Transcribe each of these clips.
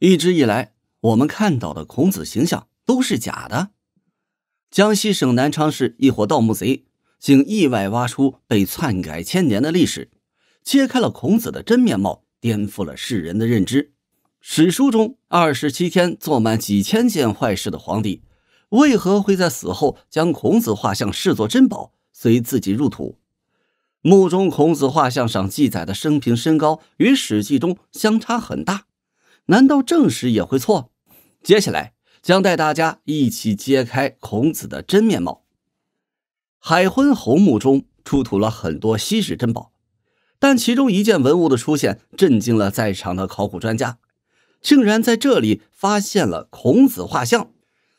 一直以来，我们看到的孔子形象都是假的。江西省南昌市一伙盗墓贼，竟意外挖出被篡改千年的历史，揭开了孔子的真面貌，颠覆了世人的认知。史书中二十七天做满几千件坏事的皇帝，为何会在死后将孔子画像视作珍宝，随自己入土？墓中孔子画像上记载的生平身高与《史记》中相差很大。难道正史也会错？接下来将带大家一起揭开孔子的真面貌。海昏侯墓中出土了很多稀世珍宝，但其中一件文物的出现震惊了在场的考古专家，竟然在这里发现了孔子画像。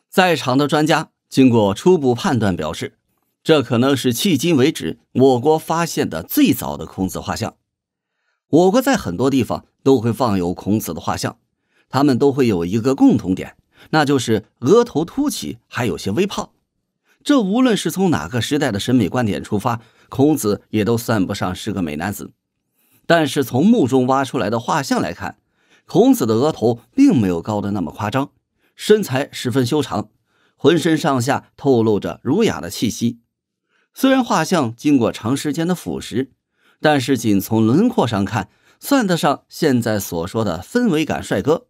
在场的专家经过初步判断表示，这可能是迄今为止我国发现的最早的孔子画像。我国在很多地方都会放有孔子的画像，他们都会有一个共同点，那就是额头凸起，还有些微胖。这无论是从哪个时代的审美观点出发，孔子也都算不上是个美男子。但是从墓中挖出来的画像来看，孔子的额头并没有高的那么夸张，身材十分修长，浑身上下透露着儒雅的气息。虽然画像经过长时间的腐蚀。但是，仅从轮廓上看，算得上现在所说的氛围感帅哥。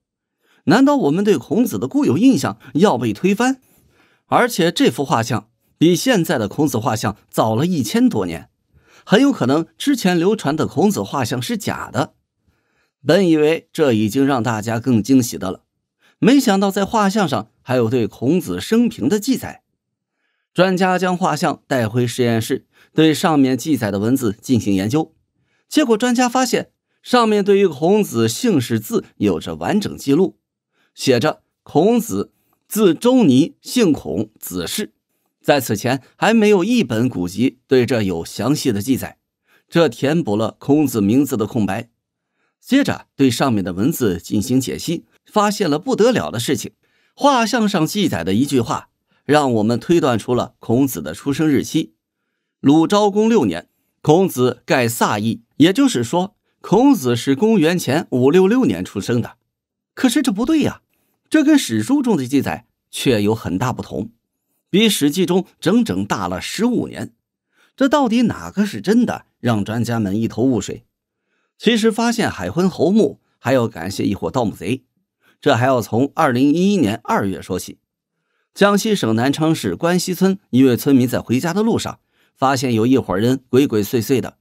难道我们对孔子的固有印象要被推翻？而且，这幅画像比现在的孔子画像早了一千多年，很有可能之前流传的孔子画像是假的。本以为这已经让大家更惊喜的了，没想到在画像上还有对孔子生平的记载。专家将画像带回实验室，对上面记载的文字进行研究。结果，专家发现上面对于孔子姓氏字有着完整记录，写着“孔子，字仲尼，姓孔，子氏”。在此前，还没有一本古籍对这有详细的记载，这填补了孔子名字的空白。接着，对上面的文字进行解析，发现了不得了的事情：画像上记载的一句话。让我们推断出了孔子的出生日期，鲁昭公六年，孔子盖萨邑，也就是说，孔子是公元前五六六年出生的。可是这不对呀，这跟史书中的记载却有很大不同，比史记中整整大了十五年。这到底哪个是真的？让专家们一头雾水。其实发现海昏侯墓还要感谢一伙盗墓贼，这还要从二零一一年二月说起。江西省南昌市关西村一位村民在回家的路上，发现有一伙人鬼鬼祟祟的。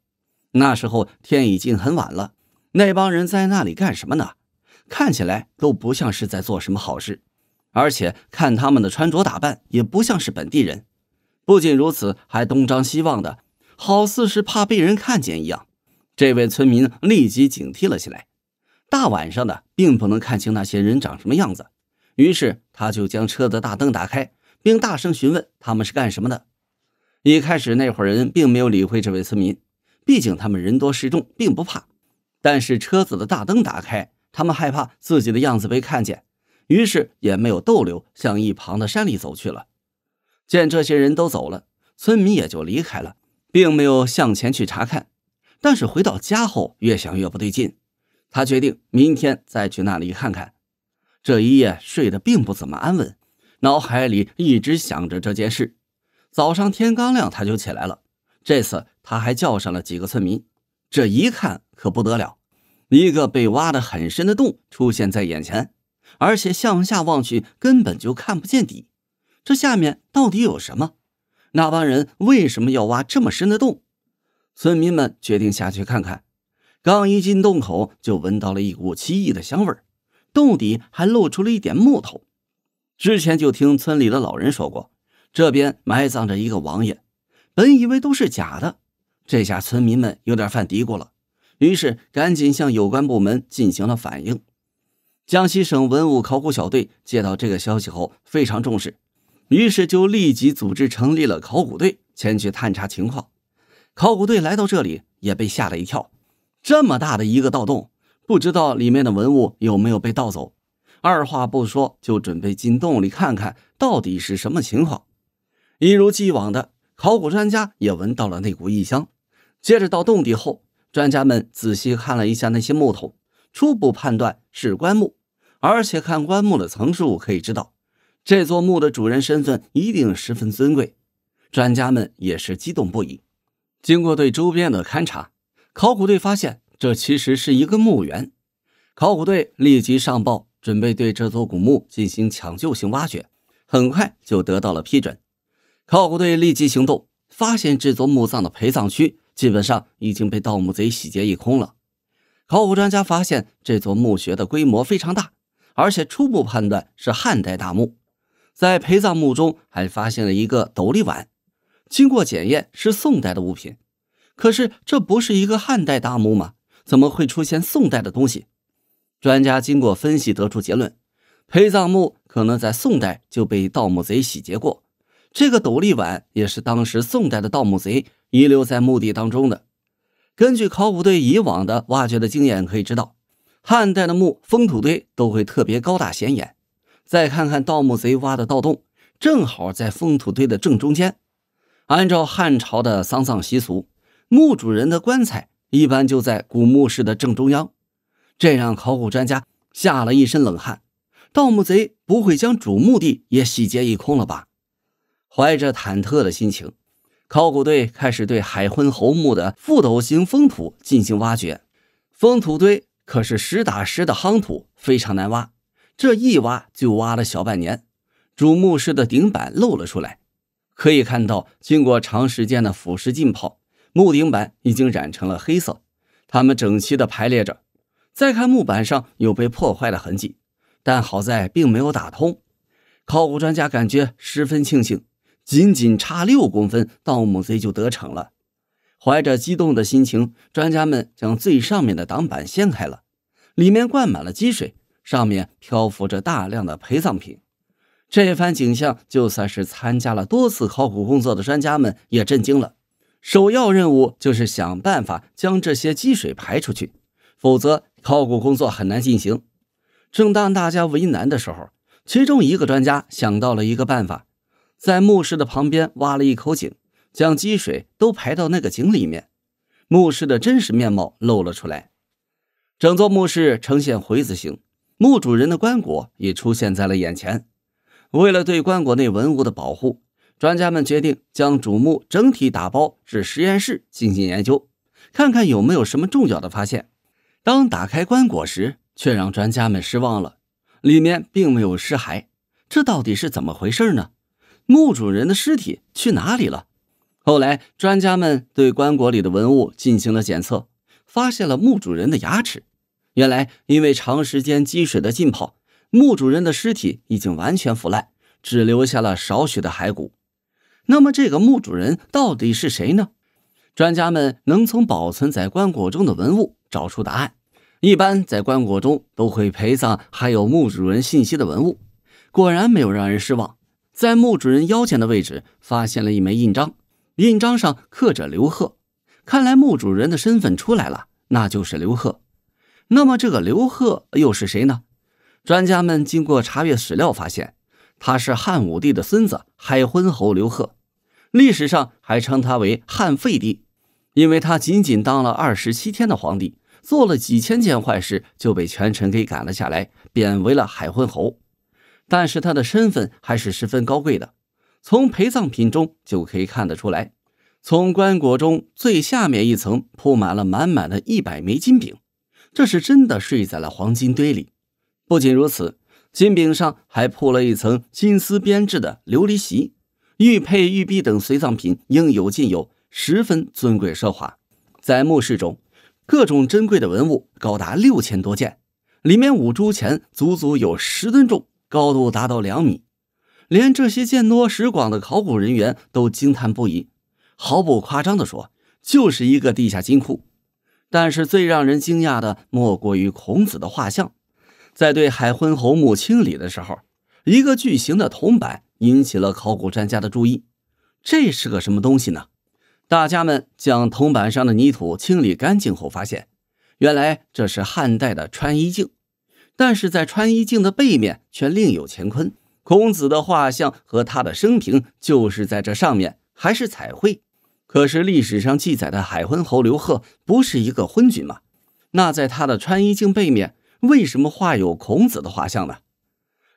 那时候天已经很晚了，那帮人在那里干什么呢？看起来都不像是在做什么好事，而且看他们的穿着打扮也不像是本地人。不仅如此，还东张西望的，好似是怕被人看见一样。这位村民立即警惕了起来。大晚上的，并不能看清那些人长什么样子。于是他就将车的大灯打开，并大声询问他们是干什么的。一开始那伙人并没有理会这位村民，毕竟他们人多势众，并不怕。但是车子的大灯打开，他们害怕自己的样子被看见，于是也没有逗留，向一旁的山里走去了。见这些人都走了，村民也就离开了，并没有向前去查看。但是回到家后，越想越不对劲，他决定明天再去那里看看。这一夜睡得并不怎么安稳，脑海里一直想着这件事。早上天刚亮，他就起来了。这次他还叫上了几个村民。这一看可不得了，一个被挖得很深的洞出现在眼前，而且向下望去根本就看不见底。这下面到底有什么？那帮人为什么要挖这么深的洞？村民们决定下去看看。刚一进洞口，就闻到了一股奇异的香味儿。洞底还露出了一点木头。之前就听村里的老人说过，这边埋葬着一个王爷。本以为都是假的，这下村民们有点犯嘀咕了。于是赶紧向有关部门进行了反映。江西省文物考古小队接到这个消息后非常重视，于是就立即组织成立了考古队前去探查情况。考古队来到这里也被吓了一跳，这么大的一个盗洞。不知道里面的文物有没有被盗走，二话不说就准备进洞里看看到底是什么情况。一如既往的，考古专家也闻到了那股异香。接着到洞底后，专家们仔细看了一下那些木头，初步判断是棺木，而且看棺木的层数可以知道，这座墓的主人身份一定十分尊贵。专家们也是激动不已。经过对周边的勘察，考古队发现。这其实是一个墓园，考古队立即上报，准备对这座古墓进行抢救性挖掘，很快就得到了批准。考古队立即行动，发现这座墓葬的陪葬区基本上已经被盗墓贼洗劫一空了。考古专家发现，这座墓穴的规模非常大，而且初步判断是汉代大墓。在陪葬墓中还发现了一个斗笠碗，经过检验是宋代的物品。可是这不是一个汉代大墓吗？怎么会出现宋代的东西？专家经过分析得出结论：陪葬墓可能在宋代就被盗墓贼洗劫过。这个斗笠碗也是当时宋代的盗墓贼遗留在墓地当中的。根据考古队以往的挖掘的经验，可以知道，汉代的墓封土堆都会特别高大显眼。再看看盗墓贼挖的盗洞，正好在封土堆的正中间。按照汉朝的丧葬习俗，墓主人的棺材。一般就在古墓室的正中央，这让考古专家吓了一身冷汗。盗墓贼不会将主墓地也洗劫一空了吧？怀着忐忑的心情，考古队开始对海昏侯墓的覆斗形封土进行挖掘。封土堆可是实打实的夯土，非常难挖。这一挖就挖了小半年，主墓室的顶板露了出来，可以看到经过长时间的腐蚀浸泡。木顶板已经染成了黑色，它们整齐地排列着。再看木板上有被破坏的痕迹，但好在并没有打通。考古专家感觉十分庆幸，仅仅差六公分，盗墓贼就得逞了。怀着激动的心情，专家们将最上面的挡板掀开了，里面灌满了积水，上面漂浮着大量的陪葬品。这番景象，就算是参加了多次考古工作的专家们也震惊了。首要任务就是想办法将这些积水排出去，否则考古工作很难进行。正当大家为难的时候，其中一个专家想到了一个办法，在墓室的旁边挖了一口井，将积水都排到那个井里面。墓室的真实面貌露了出来，整座墓室呈现回字形，墓主人的棺椁也出现在了眼前。为了对棺椁内文物的保护。专家们决定将主墓整体打包至实验室进行研究，看看有没有什么重要的发现。当打开棺椁时，却让专家们失望了，里面并没有尸骸。这到底是怎么回事呢？墓主人的尸体去哪里了？后来，专家们对棺椁里的文物进行了检测，发现了墓主人的牙齿。原来，因为长时间积水的浸泡，墓主人的尸体已经完全腐烂，只留下了少许的骸骨。那么这个墓主人到底是谁呢？专家们能从保存在棺椁中的文物找出答案。一般在棺椁中都会陪葬还有墓主人信息的文物。果然没有让人失望，在墓主人腰间的位置发现了一枚印章，印章上刻着“刘贺”。看来墓主人的身份出来了，那就是刘贺。那么这个刘贺又是谁呢？专家们经过查阅史料发现，他是汉武帝的孙子，海昏侯刘贺。历史上还称他为汉废帝，因为他仅仅当了二十七天的皇帝，做了几千件坏事，就被权臣给赶了下来，贬为了海昏侯。但是他的身份还是十分高贵的，从陪葬品中就可以看得出来。从棺椁中最下面一层铺满了满满的一百枚金饼，这是真的睡在了黄金堆里。不仅如此，金饼上还铺了一层金丝编制的琉璃席。玉佩、玉璧等随葬品应有尽有，十分尊贵奢华。在墓室中，各种珍贵的文物高达六千多件，里面五铢钱足足有十吨重，高度达到两米，连这些见多识广的考古人员都惊叹不已。毫不夸张地说，就是一个地下金库。但是最让人惊讶的，莫过于孔子的画像。在对海昏侯墓清理的时候，一个巨型的铜板。引起了考古专家的注意，这是个什么东西呢？大家们将铜板上的泥土清理干净后，发现原来这是汉代的穿衣镜，但是在穿衣镜的背面却另有乾坤。孔子的画像和他的生平就是在这上面，还是彩绘。可是历史上记载的海昏侯刘贺不是一个昏君吗？那在他的穿衣镜背面为什么画有孔子的画像呢？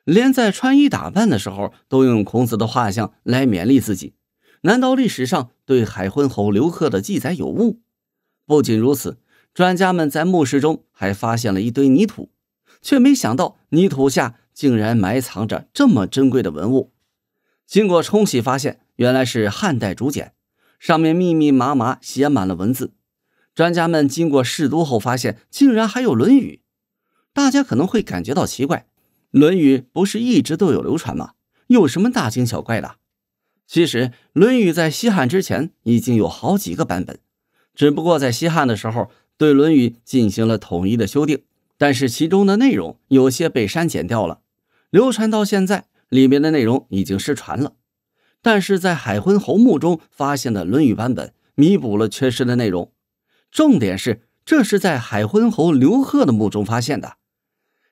连在穿衣打扮的时候都用孔子的画像来勉励自己，难道历史上对海昏侯刘贺的记载有误？不仅如此，专家们在墓室中还发现了一堆泥土，却没想到泥土下竟然埋藏着这么珍贵的文物。经过冲洗，发现原来是汉代竹简，上面密密麻麻写满了文字。专家们经过试读后发现，竟然还有《论语》。大家可能会感觉到奇怪。《论语》不是一直都有流传吗？有什么大惊小怪的？其实，《论语》在西汉之前已经有好几个版本，只不过在西汉的时候对《论语》进行了统一的修订，但是其中的内容有些被删减掉了。流传到现在，里面的内容已经失传了。但是在海昏侯墓中发现的《论语》版本，弥补了缺失的内容。重点是，这是在海昏侯刘贺的墓中发现的。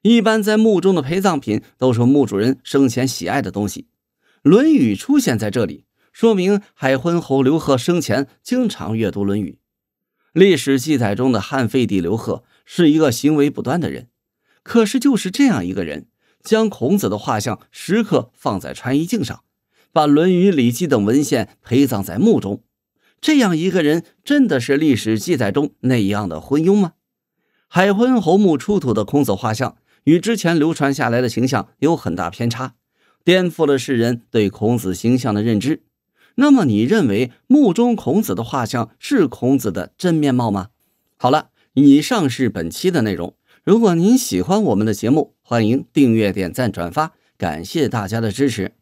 一般在墓中的陪葬品都是墓主人生前喜爱的东西，《论语》出现在这里，说明海昏侯刘贺生前经常阅读《论语》。历史记载中的汉废帝刘贺是一个行为不端的人，可是就是这样一个人，将孔子的画像时刻放在穿衣镜上，把《论语》《礼记》等文献陪葬在墓中。这样一个人真的是历史记载中那样的昏庸吗？海昏侯墓出土的孔子画像。与之前流传下来的形象有很大偏差，颠覆了世人对孔子形象的认知。那么，你认为墓中孔子的画像是孔子的真面貌吗？好了，以上是本期的内容。如果您喜欢我们的节目，欢迎订阅、点赞、转发，感谢大家的支持。